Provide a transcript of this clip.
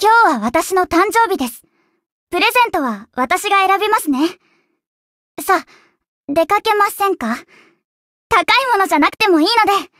今日は私の誕生日です。プレゼントは私が選びますね。さ出かけませんか高いものじゃなくてもいいので。